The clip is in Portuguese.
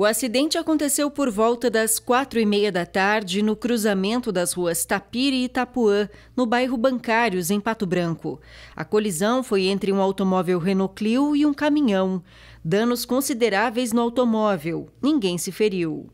O acidente aconteceu por volta das quatro e meia da tarde no cruzamento das ruas Tapiri e Itapuã, no bairro Bancários, em Pato Branco. A colisão foi entre um automóvel Renault Clio e um caminhão. Danos consideráveis no automóvel. Ninguém se feriu.